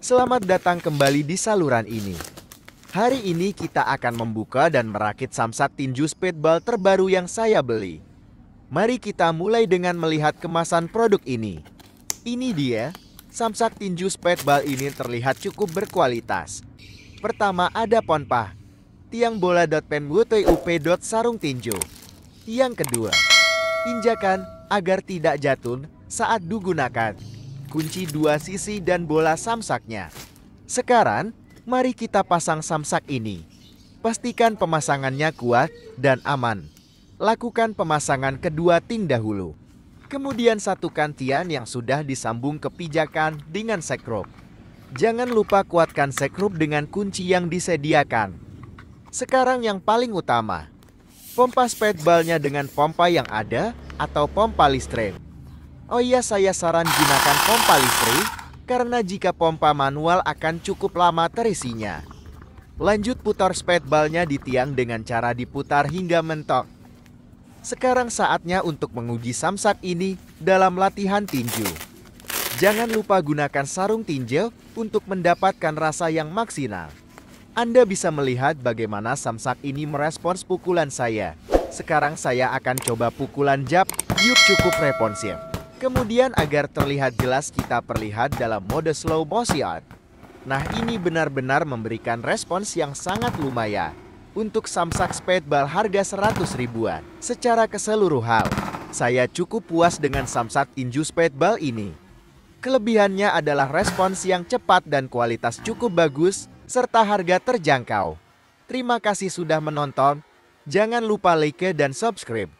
Selamat datang kembali di saluran ini. Hari ini kita akan membuka dan merakit samsat tinju speedball terbaru yang saya beli. Mari kita mulai dengan melihat kemasan produk ini. Ini dia, samsat tinju speedball ini terlihat cukup berkualitas. Pertama ada ponpah, tiang bola .pen up sarung tinju. Yang kedua, injakan agar tidak jatuh saat digunakan kunci dua sisi dan bola samsaknya. Sekarang, mari kita pasang samsak ini. Pastikan pemasangannya kuat dan aman. Lakukan pemasangan kedua ting dahulu. Kemudian satukan tian yang sudah disambung ke pijakan dengan sekrup. Jangan lupa kuatkan sekrup dengan kunci yang disediakan. Sekarang yang paling utama, pompa speedballnya dengan pompa yang ada atau pompa listrik. Oh iya saya saran gunakan pompa listrik, karena jika pompa manual akan cukup lama terisinya. Lanjut putar spedbalnya di tiang dengan cara diputar hingga mentok. Sekarang saatnya untuk menguji samsak ini dalam latihan tinju. Jangan lupa gunakan sarung tinju untuk mendapatkan rasa yang maksimal. Anda bisa melihat bagaimana samsak ini merespons pukulan saya. Sekarang saya akan coba pukulan jab, yuk cukup responsif. Kemudian agar terlihat jelas kita perlihat dalam mode slow motion. Nah ini benar-benar memberikan respons yang sangat lumayan. Untuk Samsak Speedball harga 100 ribuan. Secara keseluruhan, saya cukup puas dengan Samsat Inju Speedball ini. Kelebihannya adalah respons yang cepat dan kualitas cukup bagus, serta harga terjangkau. Terima kasih sudah menonton. Jangan lupa like dan subscribe.